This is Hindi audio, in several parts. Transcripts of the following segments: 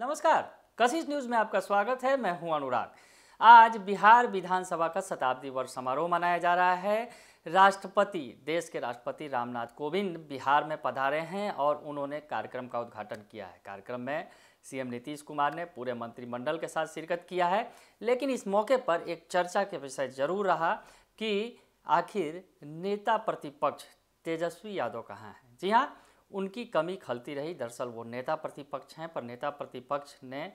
नमस्कार कशिश न्यूज में आपका स्वागत है मैं हूं अनुराग आज बिहार विधानसभा का शताब्दी वर्ष समारोह मनाया जा रहा है राष्ट्रपति देश के राष्ट्रपति रामनाथ कोविंद बिहार में पधारे हैं और उन्होंने कार्यक्रम का उद्घाटन किया है कार्यक्रम में सीएम नीतीश कुमार ने पूरे मंत्रिमंडल के साथ शिरकत किया है लेकिन इस मौके पर एक चर्चा के विषय जरूर रहा कि आखिर नेता प्रतिपक्ष तेजस्वी यादव कहाँ हैं जी हाँ उनकी कमी खलती रही दरअसल वो नेता प्रतिपक्ष हैं पर नेता प्रतिपक्ष ने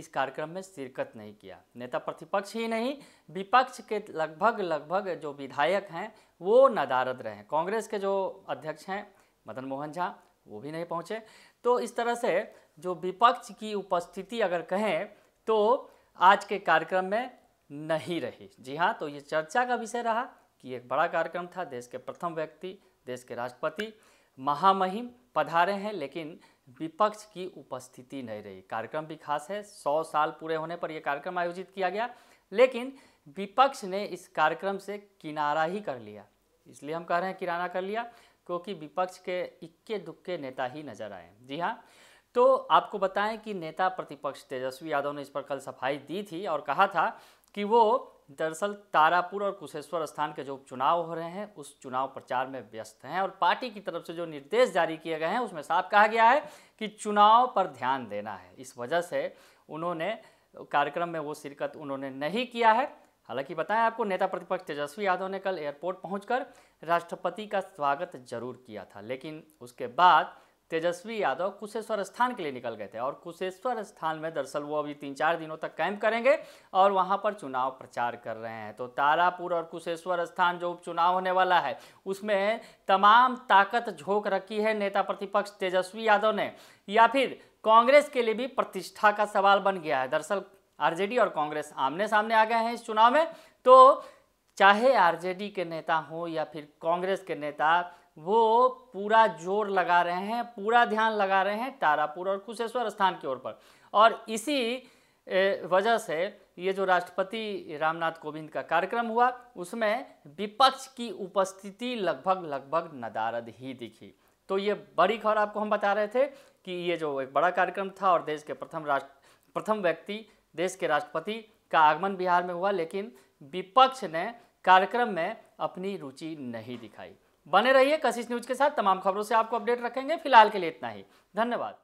इस कार्यक्रम में शिरकत नहीं किया नेता प्रतिपक्ष ही नहीं विपक्ष के लगभग लगभग जो विधायक हैं वो नदारद रहे कांग्रेस के जो अध्यक्ष हैं मदन मोहन झा वो भी नहीं पहुँचे तो इस तरह से जो विपक्ष की उपस्थिति अगर कहें तो आज के कार्यक्रम में नहीं रही जी हाँ तो ये चर्चा का विषय रहा कि एक बड़ा कार्यक्रम था देश के प्रथम व्यक्ति देश के राष्ट्रपति महामहिम पधारे हैं लेकिन विपक्ष की उपस्थिति नहीं रही कार्यक्रम भी खास है सौ साल पूरे होने पर यह कार्यक्रम आयोजित किया गया लेकिन विपक्ष ने इस कार्यक्रम से किनारा ही कर लिया इसलिए हम कह रहे हैं किनारा कर लिया क्योंकि विपक्ष के इक्के दुक्के नेता ही नजर आए जी हाँ तो आपको बताएं कि नेता प्रतिपक्ष तेजस्वी यादव ने इस पर कल सफाई दी थी और कहा था कि वो दरअसल तारापुर और कुशेश्वर स्थान के जो उपचुनाव हो रहे हैं उस चुनाव प्रचार में व्यस्त हैं और पार्टी की तरफ से जो निर्देश जारी किए गए हैं उसमें साफ कहा गया है कि चुनाव पर ध्यान देना है इस वजह से उन्होंने कार्यक्रम में वो शिरकत उन्होंने नहीं किया है हालांकि बताएं आपको नेता प्रतिपक्ष तेजस्वी यादव ने कल एयरपोर्ट पहुंचकर राष्ट्रपति का स्वागत जरूर किया था लेकिन उसके बाद तेजस्वी यादव कुशेश्वर स्थान के लिए निकल गए थे और कुशेश्वर स्थान में दरअसल वो अभी तीन चार दिनों तक कैंप करेंगे और वहाँ पर चुनाव प्रचार कर रहे हैं तो तारापुर और कुशेश्वर स्थान जो उपचुनाव होने वाला है उसमें तमाम ताकत झोंक रखी है नेता प्रतिपक्ष तेजस्वी यादव ने या फिर कांग्रेस के लिए भी प्रतिष्ठा का सवाल बन गया है दरअसल आरजेडी और कांग्रेस आमने सामने आ गए हैं इस चुनाव में तो चाहे आरजेडी के नेता हों या फिर कांग्रेस के नेता वो पूरा जोर लगा रहे हैं पूरा ध्यान लगा रहे हैं तारापुर और कुशेश्वर स्थान की ओर पर और इसी वजह से ये जो राष्ट्रपति रामनाथ कोविंद का कार्यक्रम हुआ उसमें विपक्ष की उपस्थिति लगभग लगभग नदारद ही दिखी तो ये बड़ी खबर आपको हम बता रहे थे कि ये जो एक बड़ा कार्यक्रम था और देश के प्रथम राष्ट्र प्रथम व्यक्ति देश के राष्ट्रपति का आगमन बिहार में हुआ लेकिन विपक्ष ने कार्यक्रम में अपनी रुचि नहीं दिखाई बने रहिए कशिश न्यूज के साथ तमाम खबरों से आपको अपडेट रखेंगे फिलहाल के लिए इतना ही धन्यवाद